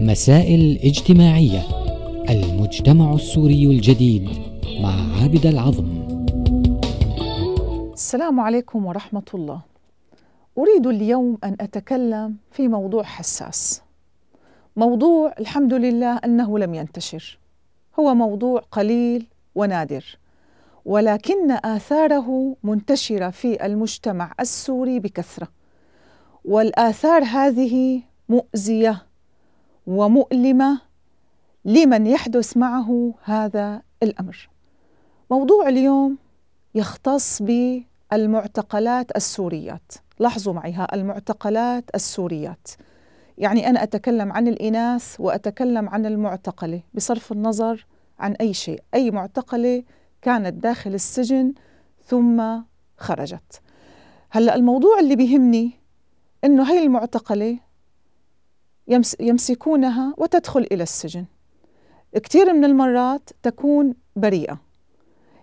مسائل اجتماعية المجتمع السوري الجديد مع عابد العظم السلام عليكم ورحمة الله أريد اليوم أن أتكلم في موضوع حساس موضوع الحمد لله أنه لم ينتشر هو موضوع قليل ونادر ولكن آثاره منتشرة في المجتمع السوري بكثرة والآثار هذه مؤذية ومؤلمه لمن يحدث معه هذا الامر. موضوع اليوم يختص بالمعتقلات السوريات، لاحظوا معي ها المعتقلات السوريات. يعني انا اتكلم عن الاناث واتكلم عن المعتقله بصرف النظر عن اي شيء، اي معتقله كانت داخل السجن ثم خرجت. هلا الموضوع اللي بيهمني انه هي المعتقله يمسكونها وتدخل إلى السجن كثير من المرات تكون بريئة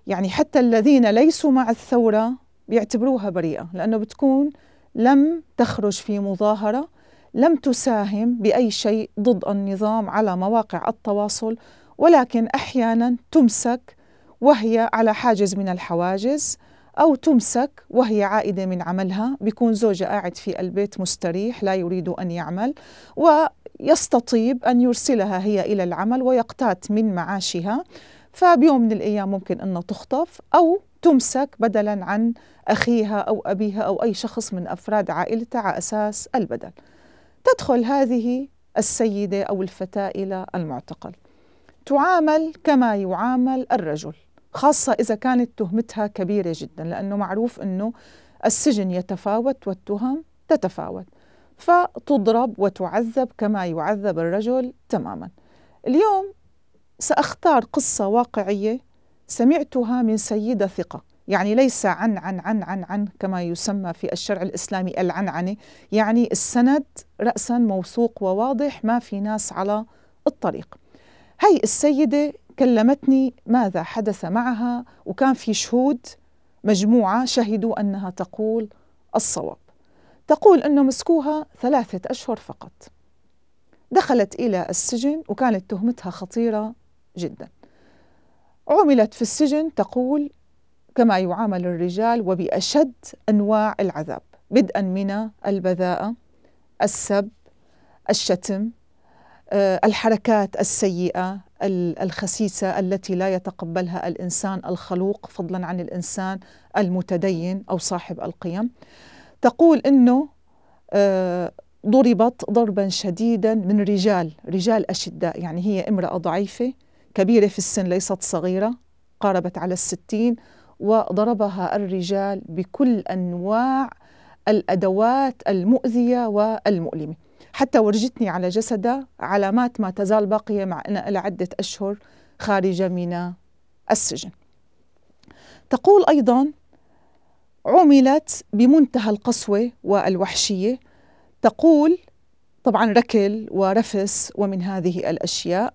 يعني حتى الذين ليسوا مع الثورة بيعتبروها بريئة لأنه بتكون لم تخرج في مظاهرة لم تساهم بأي شيء ضد النظام على مواقع التواصل ولكن أحيانا تمسك وهي على حاجز من الحواجز أو تمسك وهي عائدة من عملها بيكون زوجها قاعد في البيت مستريح لا يريد أن يعمل ويستطيب أن يرسلها هي إلى العمل ويقتات من معاشها فبيوم من الأيام ممكن أنها تخطف أو تمسك بدلا عن أخيها أو أبيها أو أي شخص من أفراد عائلتها على أساس البدل تدخل هذه السيدة أو الفتاة إلى المعتقل تعامل كما يعامل الرجل خاصة إذا كانت تهمتها كبيرة جدا لأنه معروف أنه السجن يتفاوت والتهم تتفاوت فتضرب وتعذب كما يعذب الرجل تماما اليوم سأختار قصة واقعية سمعتها من سيدة ثقة يعني ليس عن عن عن عن عن كما يسمى في الشرع الإسلامي العنعنة يعني السند رأسا موثوق وواضح ما في ناس على الطريق هي السيدة كلمتني ماذا حدث معها وكان في شهود مجموعة شهدوا أنها تقول الصواب تقول أنه مسكوها ثلاثة أشهر فقط دخلت إلى السجن وكانت تهمتها خطيرة جدا عُملت في السجن تقول كما يعامل الرجال وبأشد أنواع العذاب بدءا من البذاءة السب الشتم آه، الحركات السيئه الخسيسه التي لا يتقبلها الانسان الخلوق فضلا عن الانسان المتدين او صاحب القيم تقول انه آه، ضربت ضربا شديدا من رجال رجال اشداء يعني هي امراه ضعيفه كبيره في السن ليست صغيره قاربت على الستين وضربها الرجال بكل انواع الادوات المؤذيه والمؤلمه حتى ورجتني على جسده علامات ما تزال باقية مع أن إلى عدة أشهر خارجة من السجن تقول أيضا عُملت بمنتهى القسوة والوحشية تقول طبعا ركل ورفس ومن هذه الأشياء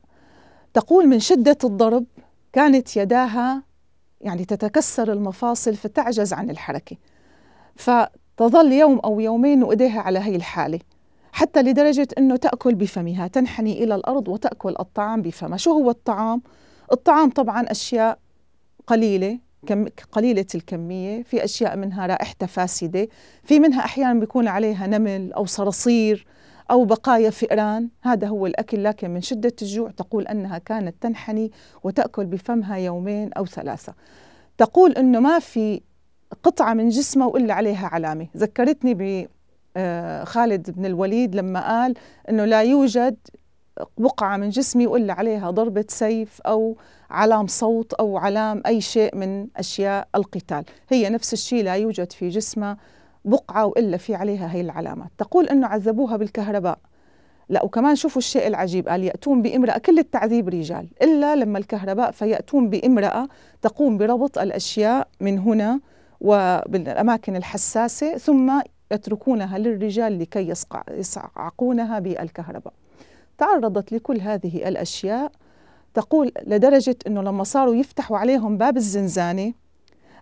تقول من شدة الضرب كانت يداها يعني تتكسر المفاصل فتعجز عن الحركة فتظل يوم أو يومين وإيديها على هي الحالة حتى لدرجة أنه تأكل بفمها تنحني إلى الأرض وتأكل الطعام بفمها شو هو الطعام؟ الطعام طبعا أشياء قليلة كم قليلة الكمية في أشياء منها رائحتها فاسدة في منها أحيانا بيكون عليها نمل أو صراصير أو بقايا فئران هذا هو الأكل لكن من شدة الجوع تقول أنها كانت تنحني وتأكل بفمها يومين أو ثلاثة تقول أنه ما في قطعة من جسمه وإلا عليها علامة ذكرتني آه، خالد بن الوليد لما قال أنه لا يوجد وقعة من جسمي الا عليها ضربة سيف أو علام صوت أو علام أي شيء من أشياء القتال هي نفس الشيء لا يوجد في جسمها بقعة وإلا في عليها هي العلامات تقول أنه عذبوها بالكهرباء لا وكمان شوفوا الشيء العجيب قال يأتون بامرأة كل التعذيب رجال إلا لما الكهرباء فيأتون بامرأة تقوم بربط الأشياء من هنا وبالأماكن الحساسة ثم يتركونها للرجال لكي يصعقونها بالكهرباء تعرضت لكل هذه الأشياء تقول لدرجة أنه لما صاروا يفتحوا عليهم باب الزنزانة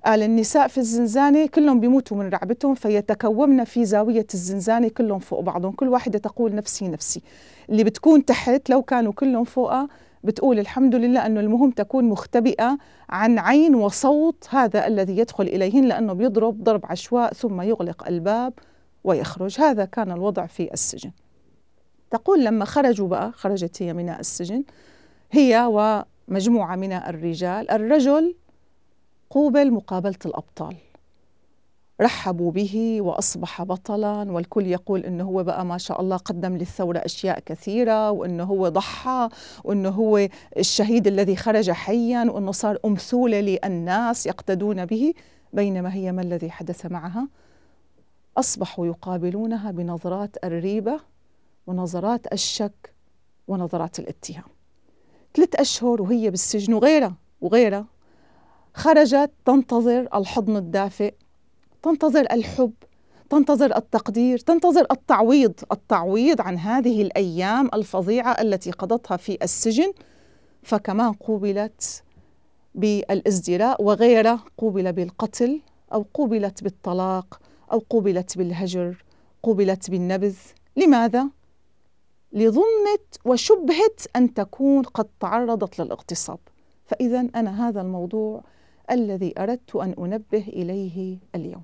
قال النساء في الزنزانة كلهم بيموتوا من رعبتهم فيتكومن في زاوية الزنزانة كلهم فوق بعضهم كل واحدة تقول نفسي نفسي اللي بتكون تحت لو كانوا كلهم فوقها بتقول الحمد لله أنه المهم تكون مختبئة عن عين وصوت هذا الذي يدخل إليهن لأنه بيضرب ضرب عشواء ثم يغلق الباب ويخرج هذا كان الوضع في السجن تقول لما خرجوا بقى خرجت هي من السجن هي ومجموعة من الرجال الرجل قوبل مقابلة الأبطال رحبوا به واصبح بطلا والكل يقول انه هو بقى ما شاء الله قدم للثوره اشياء كثيره وانه هو ضحى وانه هو الشهيد الذي خرج حيا وانه صار امثوله للناس يقتدون به بينما هي ما الذي حدث معها اصبحوا يقابلونها بنظرات الريبه ونظرات الشك ونظرات الاتهام ثلاث اشهر وهي بالسجن وغيرها وغيرها خرجت تنتظر الحضن الدافئ تنتظر الحب تنتظر التقدير تنتظر التعويض التعويض عن هذه الايام الفظيعه التي قضتها في السجن فكمان قوبلت بالازدراء وغيرها قوبل بالقتل او قوبلت بالطلاق او قوبلت بالهجر قوبلت بالنبذ لماذا لظنت وشبهت ان تكون قد تعرضت للاغتصاب فاذا انا هذا الموضوع الذي اردت ان انبه اليه اليوم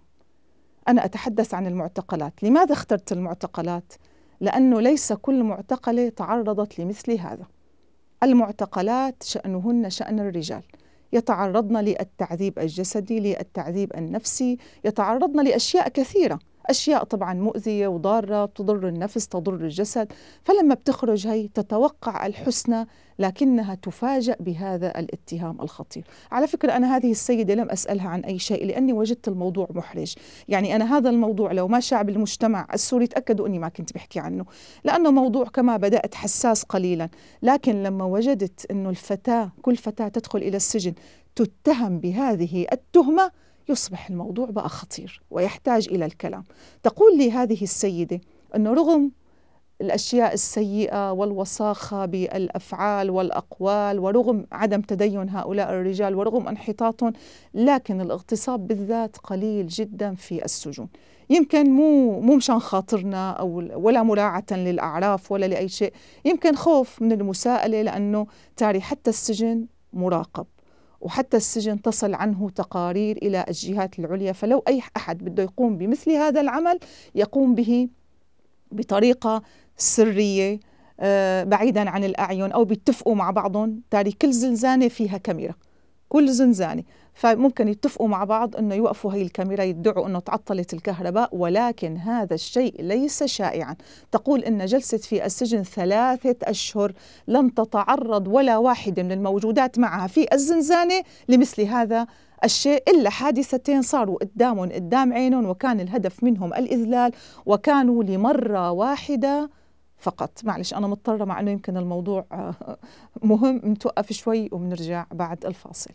أنا أتحدث عن المعتقلات لماذا اخترت المعتقلات؟ لأنه ليس كل معتقلة تعرضت لمثل هذا المعتقلات شأنهن شأن الرجال يتعرضن للتعذيب الجسدي للتعذيب النفسي يتعرضن لأشياء كثيرة أشياء طبعا مؤذية وضارة تضر النفس تضر الجسد فلما بتخرج هي تتوقع الحسنى لكنها تفاجأ بهذا الاتهام الخطير على فكرة أنا هذه السيدة لم أسألها عن أي شيء لأني وجدت الموضوع محرج يعني أنا هذا الموضوع لو ما شعب المجتمع السوري تأكدوا أني ما كنت بحكي عنه لأنه موضوع كما بدأت حساس قليلا لكن لما وجدت أنه الفتاة كل فتاة تدخل إلى السجن تتهم بهذه التهمة يصبح الموضوع بقى خطير ويحتاج إلى الكلام تقول لي هذه السيدة أنه رغم الأشياء السيئة والوساخة بالأفعال والأقوال ورغم عدم تدين هؤلاء الرجال ورغم انحطاطهم لكن الاغتصاب بالذات قليل جدا في السجون يمكن مو مو مشان خاطرنا او ولا مراعاة للأعراف ولا لأي شيء يمكن خوف من المساءلة لأنه تاري حتى السجن مراقب وحتى السجن تصل عنه تقارير إلى الجهات العليا فلو أي أحد بده يقوم بمثل هذا العمل يقوم به بطريقة سرية آه، بعيدا عن الأعين أو بيتفقوا مع بعضهم تاري كل زنزانة فيها كاميرا كل زنزانة فممكن يتفقوا مع بعض انه يوقفوا هي الكاميرا يدعوا انه تعطلت الكهرباء ولكن هذا الشيء ليس شائعا تقول ان جلست في السجن ثلاثه اشهر لم تتعرض ولا واحده من الموجودات معها في الزنزانه لمثل هذا الشيء إلا حادثتين صاروا قدامهم قدام عينهم وكان الهدف منهم الإذلال وكانوا لمرة واحدة فقط معلش أنا مضطرة مع أنه يمكن الموضوع آه، مهم نتوقف شوي وبنرجع بعد الفاصل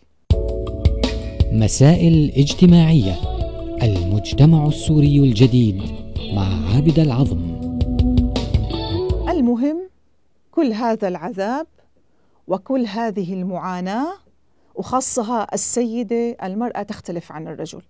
مسائل اجتماعية المجتمع السوري الجديد مع عابد العظم المهم كل هذا العذاب وكل هذه المعاناة وخاصها السيدة المرأة تختلف عن الرجل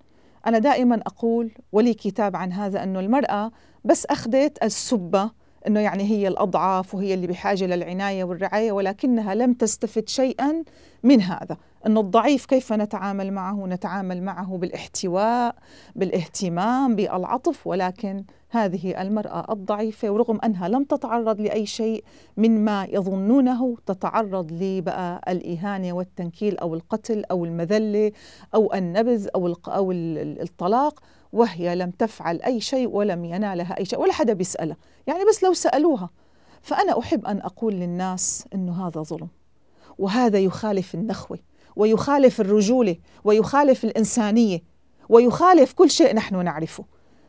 أنا دائما أقول ولي كتاب عن هذا أنه المرأة بس أخذت السبة أنه يعني هي الأضعف وهي اللي بحاجة للعناية والرعاية ولكنها لم تستفد شيئا من هذا انه الضعيف كيف نتعامل معه نتعامل معه بالاحتواء بالاهتمام بالعطف ولكن هذه المرأة الضعيفة ورغم أنها لم تتعرض لأي شيء مما يظنونه تتعرض لبقى الإهانة والتنكيل أو القتل أو المذلة أو النبذ أو أو الطلاق وهي لم تفعل أي شيء ولم ينالها أي شيء ولا حدا بيسألها يعني بس لو سألوها فأنا أحب أن أقول للناس أنه هذا ظلم وهذا يخالف النخوة ويخالف الرجولة ويخالف الإنسانية ويخالف كل شيء نحن نعرفه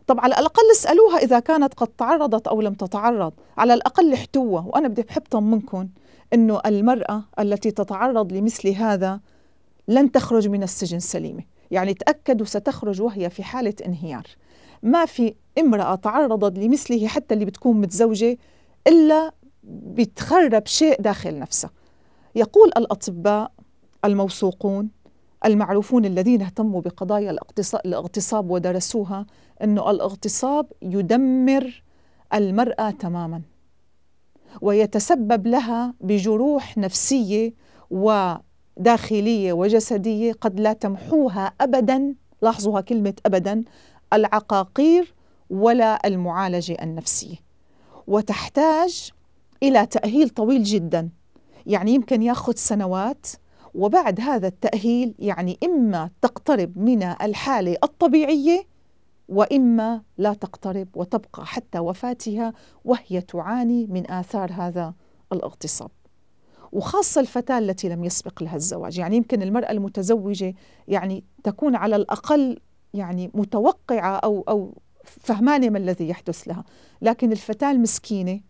طب على الأقل اسألوها إذا كانت قد تعرضت أو لم تتعرض على الأقل احتوى وأنا بدي بحب طمنكم أنه المرأة التي تتعرض لمثل هذا لن تخرج من السجن سليمه يعني تأكدوا ستخرج وهي في حالة انهيار ما في امرأة تعرضت لمثله حتى اللي بتكون متزوجة إلا بتخرب شيء داخل نفسها يقول الأطباء الموثوقون المعروفون الذين اهتموا بقضايا الاغتصاب ودرسوها أنه الاغتصاب يدمر المرأة تماما ويتسبب لها بجروح نفسية و داخلية وجسدية قد لا تمحوها أبدا لاحظوا كلمة أبدا العقاقير ولا المعالجة النفسية وتحتاج إلى تأهيل طويل جدا يعني يمكن ياخذ سنوات وبعد هذا التأهيل يعني إما تقترب من الحالة الطبيعية وإما لا تقترب وتبقى حتى وفاتها وهي تعاني من آثار هذا الاغتصاب وخاصة الفتاة التي لم يسبق لها الزواج يعني يمكن المرأة المتزوجة يعني تكون على الأقل يعني متوقعة أو, أو فهمانة ما الذي يحدث لها لكن الفتاة المسكينة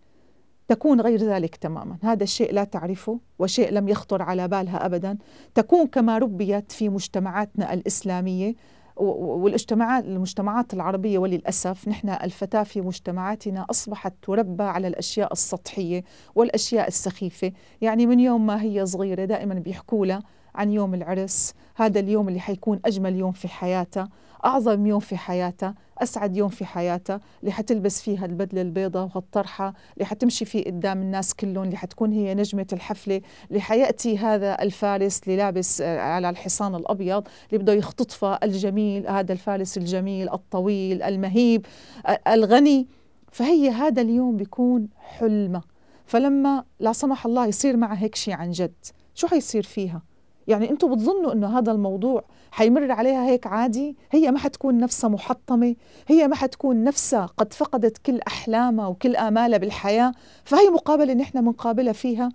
تكون غير ذلك تماما هذا الشيء لا تعرفه وشيء لم يخطر على بالها أبدا تكون كما ربيت في مجتمعاتنا الإسلامية والاجتماعات المجتمعات العربية وللأسف نحن الفتاة في مجتمعاتنا أصبحت تربى على الأشياء السطحية والأشياء السخيفة يعني من يوم ما هي صغيرة دائما بيحكوا لها عن يوم العرس هذا اليوم اللي حيكون أجمل يوم في حياته أعظم يوم في حياتها أسعد يوم في حياتها اللي حتلبس فيها البدلة البيضة وهالطرحة اللي حتمشي فيه قدام الناس كلهم اللي حتكون هي نجمة الحفلة اللي حيأتي هذا الفارس اللي لابس آه، على الحصان الأبيض اللي بده يختطفها الجميل هذا الفارس الجميل الطويل المهيب آه، الغني فهي هذا اليوم بيكون حلمة فلما لا سمح الله يصير معها هيك شيء عن جد شو حيصير فيها يعني انتم بتظنوا انه هذا الموضوع حيمر عليها هيك عادي هي ما حتكون نفسها محطمه هي ما حتكون نفسها قد فقدت كل احلامها وكل امالها بالحياه فهي مقابله نحن بنقابلها فيها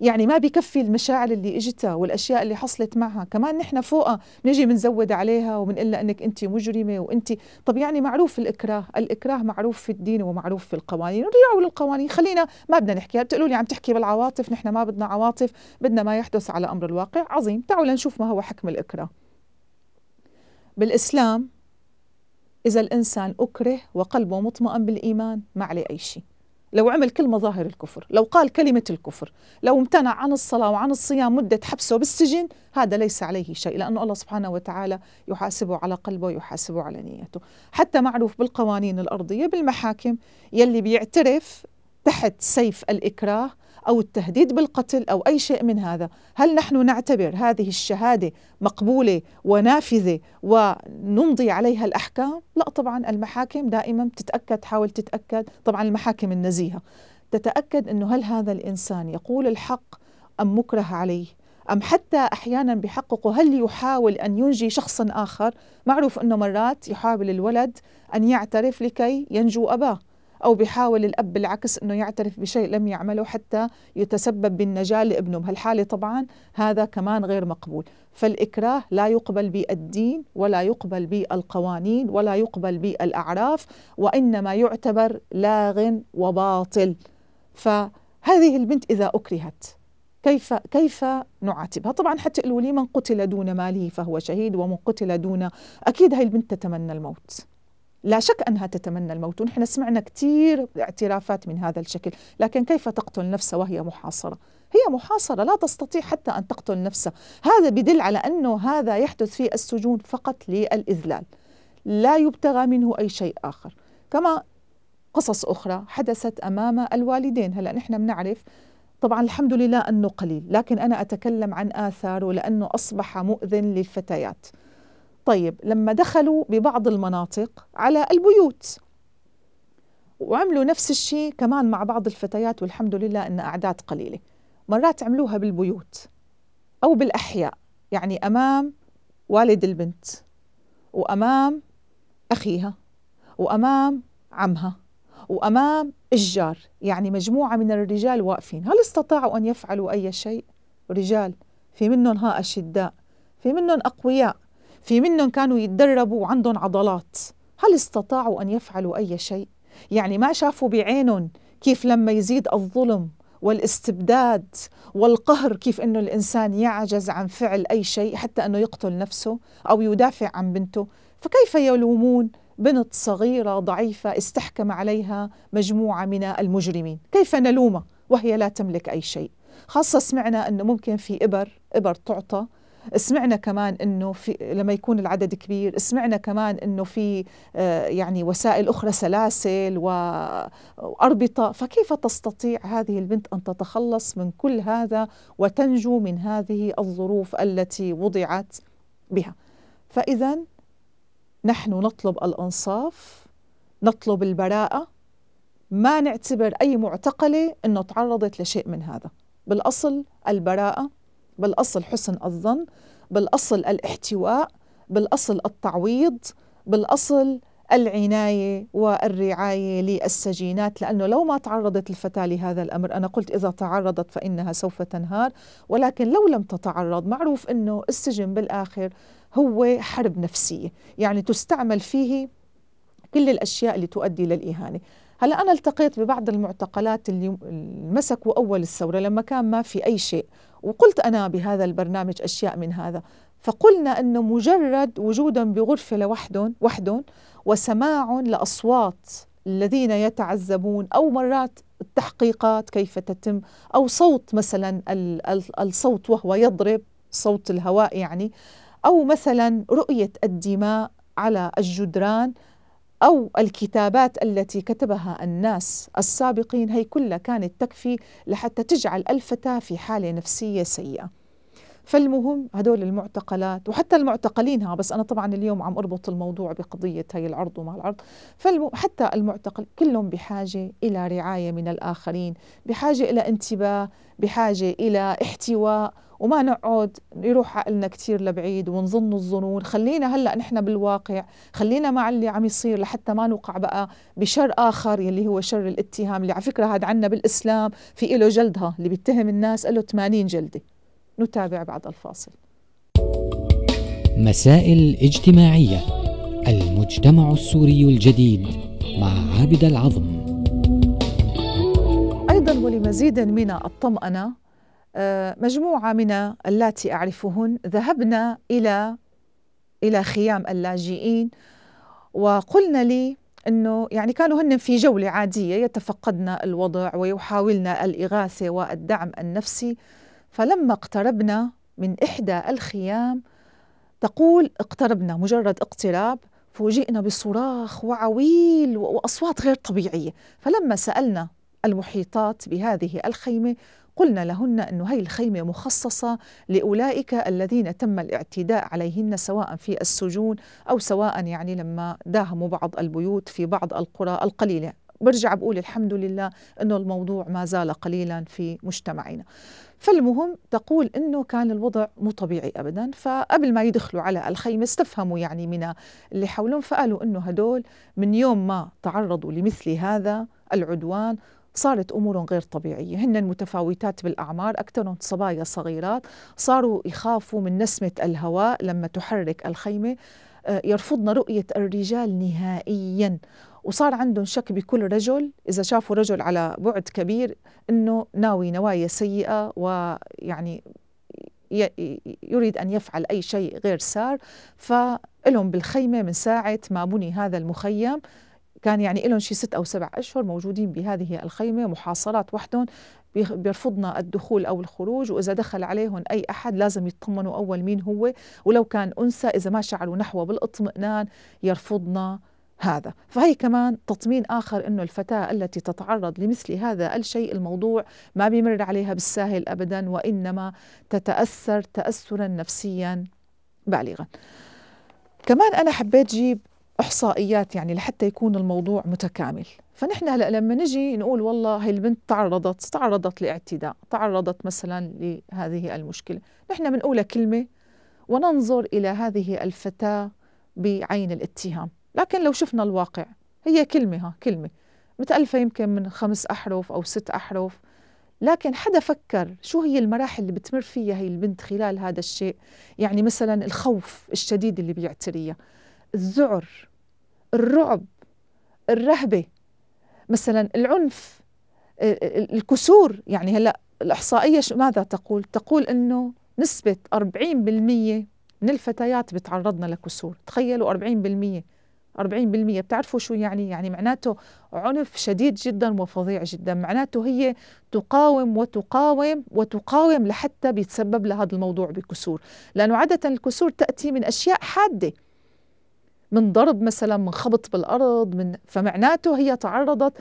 يعني ما بكفي المشاعر اللي اجتها والاشياء اللي حصلت معها كمان نحن فوقها بنجي بنزود عليها وبنقول لها انك انت مجرمه وانت طب يعني معروف الاكراه الاكراه معروف في الدين ومعروف في القوانين رجعوا للقوانين خلينا ما بدنا نحكي بتقولوا لي عم تحكي بالعواطف نحن ما بدنا عواطف بدنا ما يحدث على امر الواقع عظيم تعالوا لنشوف ما هو حكم الاكراه بالاسلام اذا الانسان اكره وقلبه مطمئن بالايمان ما عليه اي شيء لو عمل كل مظاهر الكفر لو قال كلمة الكفر لو امتنع عن الصلاة وعن الصيام مدة حبسه بالسجن هذا ليس عليه شيء لأن الله سبحانه وتعالى يحاسبه على قلبه ويحاسبه على نيته حتى معروف بالقوانين الأرضية بالمحاكم يلي بيعترف تحت سيف الإكراه أو التهديد بالقتل أو أي شيء من هذا هل نحن نعتبر هذه الشهادة مقبولة ونافذة ونمضي عليها الأحكام؟ لا طبعا المحاكم دائما تتأكد تحاول تتأكد طبعا المحاكم النزيهة تتأكد أنه هل هذا الإنسان يقول الحق أم مكره عليه أم حتى أحيانا بحققه هل يحاول أن ينجي شخصا آخر معروف أنه مرات يحاول الولد أن يعترف لكي ينجو أباه أو بيحاول الأب بالعكس أنه يعترف بشيء لم يعمله حتى يتسبب بالنجاة لابنه بهالحالة طبعا هذا كمان غير مقبول فالإكراه لا يقبل بالدين ولا يقبل بالقوانين ولا يقبل بالأعراف وإنما يعتبر لاغ وباطل فهذه البنت إذا أكرهت كيف كيف نعاتبها؟ طبعا حتى لي من قتل دون ماله فهو شهيد ومن قتل دون اكيد هاي البنت تتمنى الموت. لا شك أنها تتمنى الموت ونحن سمعنا كثير اعترافات من هذا الشكل لكن كيف تقتل نفسها وهي محاصرة هي محاصرة لا تستطيع حتى أن تقتل نفسها هذا بدل على أنه هذا يحدث في السجون فقط للإذلال لا يبتغى منه أي شيء آخر كما قصص أخرى حدثت أمام الوالدين هلأ نحن بنعرف طبعا الحمد لله أنه قليل لكن أنا أتكلم عن آثاره لأنه أصبح مؤذن للفتيات طيب لما دخلوا ببعض المناطق على البيوت وعملوا نفس الشيء كمان مع بعض الفتيات والحمد لله ان اعداد قليله مرات عملوها بالبيوت او بالاحياء يعني امام والد البنت وامام اخيها وامام عمها وامام الجار يعني مجموعه من الرجال واقفين هل استطاعوا ان يفعلوا اي شيء رجال في منهم ها اشداء في منهم اقوياء في منهم كانوا يتدربوا وعندهم عضلات هل استطاعوا أن يفعلوا أي شيء؟ يعني ما شافوا بعينهم كيف لما يزيد الظلم والاستبداد والقهر كيف انه الانسان يعجز عن فعل اي شيء حتى انه يقتل نفسه او يدافع عن بنته، فكيف يلومون بنت صغيره ضعيفه استحكم عليها مجموعه من المجرمين، كيف نلومها وهي لا تملك اي شيء؟ خاصه سمعنا انه ممكن في ابر، ابر تعطى سمعنا كمان انه في لما يكون العدد كبير سمعنا كمان انه في آه، يعني وسائل اخرى سلاسل واربطه فكيف تستطيع هذه البنت ان تتخلص من كل هذا وتنجو من هذه الظروف التي وضعت بها فاذا نحن نطلب الانصاف نطلب البراءه ما نعتبر اي معتقله انه تعرضت لشيء من هذا بالاصل البراءه بالاصل حسن الظن بالاصل الاحتواء بالاصل التعويض بالاصل العناية والرعاية للسجينات لأنه لو ما تعرضت الفتاة لهذا الأمر أنا قلت إذا تعرضت فإنها سوف تنهار ولكن لو لم تتعرض معروف أنه السجن بالآخر هو حرب نفسية يعني تستعمل فيه كل الأشياء اللي تؤدي للإهانة هلا أنا التقيت ببعض المعتقلات اللي مسكوا أول الثورة لما كان ما في أي شيء وقلت أنا بهذا البرنامج أشياء من هذا فقلنا أنه مجرد وجودا بغرفة لوحدهم وحدهم وسماع لأصوات الذين يتعذبون أو مرات التحقيقات كيف تتم أو صوت مثلا الصوت وهو يضرب صوت الهواء يعني أو مثلا رؤية الدماء على الجدران أو الكتابات التي كتبها الناس السابقين هي كلها كانت تكفي لحتى تجعل الفتاة في حالة نفسية سيئة فالمهم هدول المعتقلات وحتى المعتقلين ها بس أنا طبعا اليوم عم أربط الموضوع بقضية هي العرض وما العرض حتى المعتقل كلهم بحاجة إلى رعاية من الآخرين بحاجة إلى انتباه بحاجة إلى احتواء وما نقعد يروح عقلنا كثير لبعيد ونظن الظنون خلينا هلا نحن بالواقع خلينا مع اللي عم يصير لحتى ما نوقع بقى بشر اخر يلي هو شر الاتهام اللي على فكره هذا عنا بالاسلام في له جلدها اللي بيتهم الناس له 80 جلده نتابع بعد الفاصل مسائل اجتماعيه المجتمع السوري الجديد مع عابد العظم ايضا ولمزيد من الطمانه آه، مجموعة من اللاتي أعرفهن ذهبنا إلى إلى خيام اللاجئين وقلنا لي أنه يعني كانوا هن في جولة عادية يتفقدن الوضع ويحاولن الإغاثة والدعم النفسي فلما اقتربنا من إحدى الخيام تقول اقتربنا مجرد اقتراب فوجئنا بصراخ وعويل وأصوات غير طبيعية فلما سألنا المحيطات بهذه الخيمة قلنا لهن أن هي الخيمة مخصصة لأولئك الذين تم الاعتداء عليهن سواء في السجون أو سواء يعني لما داهموا بعض البيوت في بعض القرى القليلة برجع بقول الحمد لله أنه الموضوع ما زال قليلا في مجتمعنا فالمهم تقول انه كان الوضع مو طبيعي ابدا فقبل ما يدخلوا على الخيمه استفهموا يعني من اللي حولهم فقالوا انه هدول من يوم ما تعرضوا لمثل هذا العدوان صارت أمور غير طبيعية هن متفاوتات بالأعمار أكثرهم صبايا صغيرات صاروا يخافوا من نسمة الهواء لما تحرك الخيمة آه، يرفضن رؤية الرجال نهائياً وصار عندهم شك بكل رجل إذا شافوا رجل على بعد كبير أنه ناوي نوايا سيئة ويعني يريد أن يفعل أي شيء غير سار فالهم بالخيمة من ساعة ما بني هذا المخيم كان يعني لهم شي ست أو سبع أشهر موجودين بهذه الخيمة محاصرات وحدهم بيرفضنا الدخول أو الخروج وإذا دخل عليهم أي أحد لازم يطمنوا أول مين هو ولو كان أنثى إذا ما شعروا نحوه بالاطمئنان يرفضنا هذا فهي كمان تطمين آخر أنه الفتاة التي تتعرض لمثل هذا الشيء الموضوع ما بيمر عليها بالساهل أبدا وإنما تتأثر تأثرا نفسيا بالغا كمان أنا حبيت جيب احصائيات يعني لحتى يكون الموضوع متكامل فنحن هلا لما نجي نقول والله هي البنت تعرضت تعرضت لاعتداء تعرضت مثلا لهذه المشكله نحن بنقول كلمه وننظر الى هذه الفتاه بعين الاتهام لكن لو شفنا الواقع هي كلمه ها كلمه متألفة يمكن من خمس أحرف أو ست أحرف لكن حدا فكر شو هي المراحل اللي بتمر فيها هي البنت خلال هذا الشيء يعني مثلا الخوف الشديد اللي بيعتريها الذعر الرعب الرهبة مثلا العنف آه، آه، الكسور يعني هلأ الإحصائية ماذا تقول؟ تقول أنه نسبة 40% من الفتيات بتعرضنا لكسور تخيلوا 40% 40% بتعرفوا شو يعني يعني معناته عنف شديد جدا وفظيع جدا معناته هي تقاوم وتقاوم وتقاوم لحتى بيتسبب لهذا الموضوع بكسور لأنه عادة الكسور تأتي من أشياء حادة من ضرب مثلا من خبط بالأرض من فمعناته هي تعرضت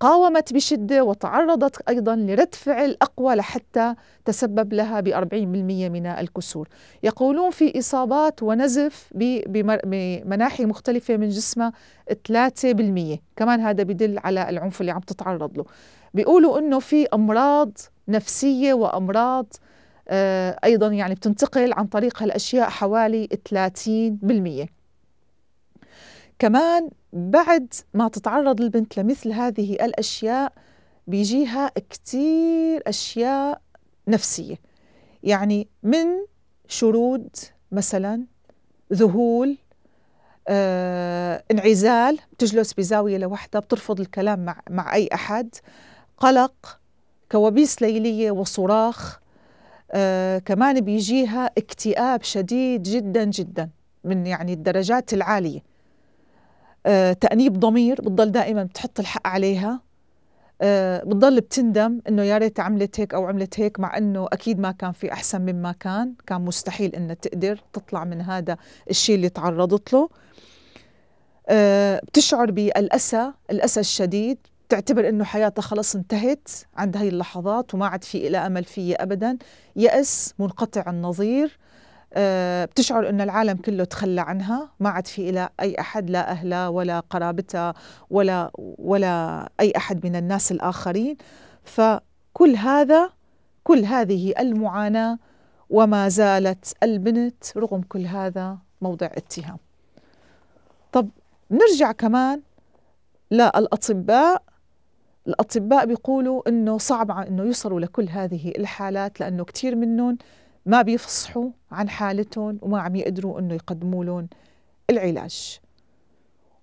قاومت بشدة وتعرضت أيضا لرد فعل أقوى لحتى تسبب لها ب 40% من الكسور يقولون في إصابات ونزف بمناحي مختلفة من جسمها 3% كمان هذا بدل على العنف اللي عم تتعرض له بيقولوا أنه في أمراض نفسية وأمراض آه، أيضا يعني بتنتقل عن طريق هالأشياء حوالي 30% كمان بعد ما تتعرض البنت لمثل هذه الأشياء بيجيها كتير أشياء نفسية يعني من شرود مثلا ذهول آه، انعزال بتجلس بزاوية لوحدها بترفض الكلام مع, مع أي أحد قلق كوابيس ليلية وصراخ آه، كمان بيجيها اكتئاب شديد جدا جدا من يعني الدرجات العالية آه، تأنيب ضمير بتضل دائما بتحط الحق عليها آه، بتضل بتندم انه يا ريت عملت هيك او عملت هيك مع انه اكيد ما كان في احسن مما كان كان مستحيل انها تقدر تطلع من هذا الشيء اللي تعرضت له آه، بتشعر بالاسى الاسى الشديد بتعتبر انه حياتها خلص انتهت عند هاي اللحظات وما عاد في إلى امل فيها ابدا يأس منقطع النظير آه، بتشعر انه العالم كله تخلى عنها ما عاد في لها اي احد لا اهلها ولا قرابتها ولا ولا اي احد من الناس الاخرين فكل هذا كل هذه المعاناه وما زالت البنت رغم كل هذا موضع اتهام طب نرجع كمان لا الأطباء الأطباء بيقولوا أنه صعب أنه يوصلوا لكل هذه الحالات لأنه كثير منهم ما بيفصحوا عن حالتهم وما عم يقدروا انه يقدموا لهم العلاج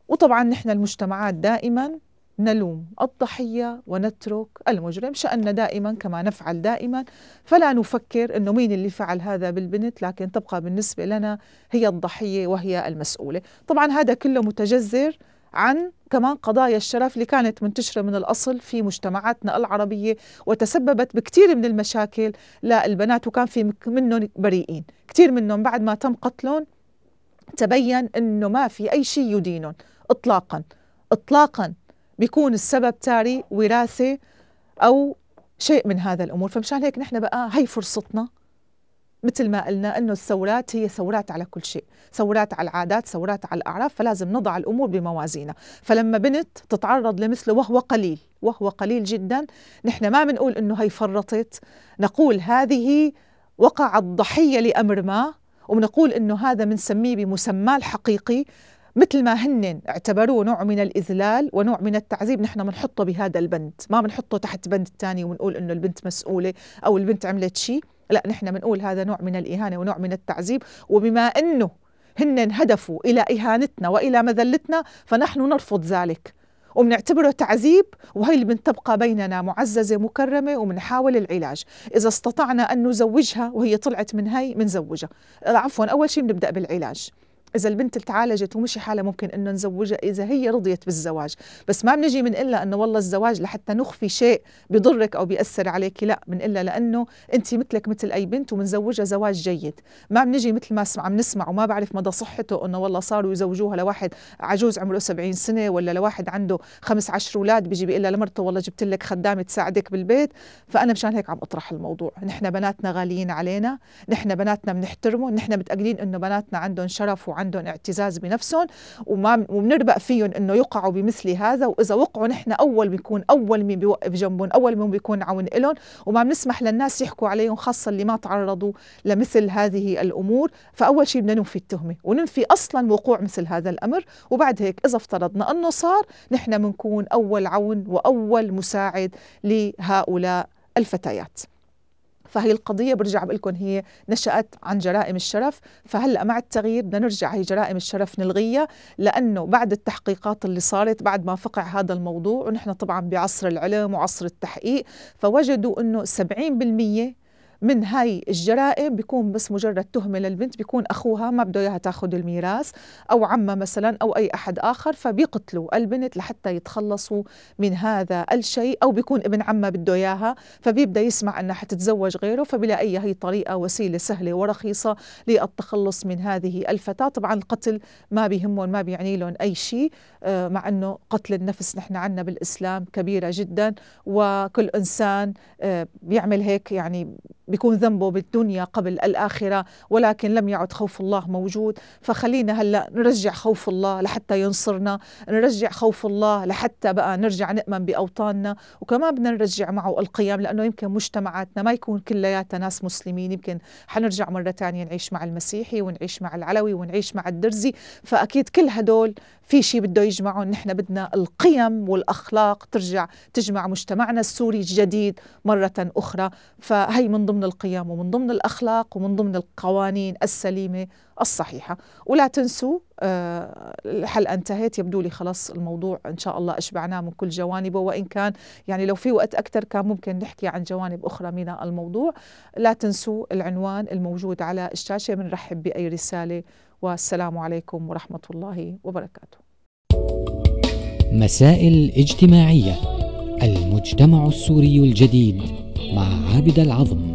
وطبعا نحن المجتمعات دائما نلوم الضحية ونترك المجرم شأننا دائما كما نفعل دائما فلا نفكر أنه مين اللي فعل هذا بالبنت لكن تبقى بالنسبة لنا هي الضحية وهي المسؤولة طبعا هذا كله متجذر عن كمان قضايا الشرف اللي كانت منتشرة من الأصل في مجتمعاتنا العربية وتسببت بكثير من المشاكل للبنات وكان في منهم بريئين كثير منهم بعد ما تم قتلهم تبين أنه ما في أي شيء يدينهم إطلاقا إطلاقا بيكون السبب تاري وراثة أو شيء من هذا الأمور فمشان هيك نحن بقى هي فرصتنا مثل ما قلنا انه الثورات هي ثورات على كل شيء، ثورات على العادات، ثورات على الاعراف، فلازم نضع الامور بموازينها، فلما بنت تتعرض لمثله وهو قليل، وهو قليل جدا، نحن ما بنقول انه هي فرطت، نقول هذه وقعت ضحيه لامر ما، وبنقول انه هذا بنسميه بمسماه الحقيقي، مثل ما هن اعتبروه نوع من الإذلال ونوع من التعذيب نحن بنحطه بهذا البند ما بنحطه تحت بند الثاني ونقول إنه البنت مسؤولة أو البنت عملت شيء لا نحن بنقول هذا نوع من الإهانة ونوع من التعذيب وبما أنه هن هدفوا إلى إهانتنا وإلى مذلتنا فنحن نرفض ذلك وبنعتبره تعذيب وهي اللي بتبقى بيننا معززة مكرمة وبنحاول العلاج إذا استطعنا أن نزوجها وهي طلعت من هي منزوجها آه، عفوا أول شيء بنبدأ بالعلاج اذا البنت تعالجت ومشي حالها ممكن انه نزوجها اذا هي رضيت بالزواج بس ما بنجي من إلا انه والله الزواج لحتى نخفي شيء بضرك او بياثر عليك لا من إلا لانه انت مثلك مثل اي بنت ومنزوجها زواج جيد ما بنجي مثل ما عم نسمع وما بعرف مدى صحته انه والله صاروا يزوجوها لواحد عجوز عمره 70 سنه ولا لواحد عنده خمس عشر اولاد بيجي بيقول لمرته والله جبت لك خدامه تساعدك بالبيت فانا مشان هيك عم اطرح الموضوع نحن بناتنا غاليين علينا نحن بناتنا بنحترمهم نحن متاكدين انه بناتنا عندهم شرف وعن عندهم اعتزاز بنفسهم وما وبنربق فيهم انه يقعوا بمثل هذا واذا وقعوا نحن اول بنكون اول مين بيوقف جنبهم اول مين بيكون عون لهم وما بنسمح للناس يحكوا عليهم خاصه اللي ما تعرضوا لمثل هذه الامور فاول شيء بدنا ننفي التهمه وننفي اصلا وقوع مثل هذا الامر وبعد هيك اذا افترضنا انه صار نحن بنكون اول عون واول مساعد لهؤلاء الفتيات فهي القضية برجع بقول لكم هي نشأت عن جرائم الشرف فهلأ مع التغيير بدنا نرجع هي جرائم الشرف نلغيها لأنه بعد التحقيقات اللي صارت بعد ما فقع هذا الموضوع ونحن طبعا بعصر العلم وعصر التحقيق فوجدوا أنه 70% من هاي الجرائم بيكون بس مجرد تهمة للبنت بيكون أخوها ما بده إياها تاخذ الميراث أو عمها مثلا أو أي أحد آخر فبيقتلوا البنت لحتى يتخلصوا من هذا الشيء أو بيكون ابن عمها بده إياها فبيبدأ يسمع أنها حتتزوج غيره فبلاقيها هي طريقة وسيلة سهلة ورخيصة للتخلص من هذه الفتاة طبعا القتل ما بيهمهم ما بيعني لهم أي شيء آه، مع أنه قتل النفس نحن عنا بالإسلام كبيرة جدا وكل إنسان آه، بيعمل هيك يعني بيكون ذنبه بالدنيا قبل الآخرة ولكن لم يعد خوف الله موجود فخلينا هلأ نرجع خوف الله لحتى ينصرنا نرجع خوف الله لحتى بقى نرجع نؤمن بأوطاننا وكمان بدنا نرجع معه القيم لأنه يمكن مجتمعاتنا ما يكون كلياتها ناس مسلمين يمكن حنرجع مرة تانية نعيش مع المسيحي ونعيش مع العلوي ونعيش مع الدرزي فأكيد كل هدول في شيء بده يجمعهم نحن بدنا القيم والأخلاق ترجع تجمع مجتمعنا السوري الجديد مرة أخرى فهي من ضمن ضمن القيم ومن ضمن الأخلاق ومن ضمن القوانين السليمة الصحيحة ولا تنسوا آه، الحلقة انتهت يبدو لي خلاص الموضوع إن شاء الله أشبعناه من كل جوانبه وإن كان يعني لو في وقت أكثر كان ممكن نحكي عن جوانب أخرى من الموضوع لا تنسوا العنوان الموجود على الشاشة بنرحب بأي رسالة والسلام عليكم ورحمة الله وبركاته مسائل اجتماعية المجتمع السوري الجديد مع عابد العظم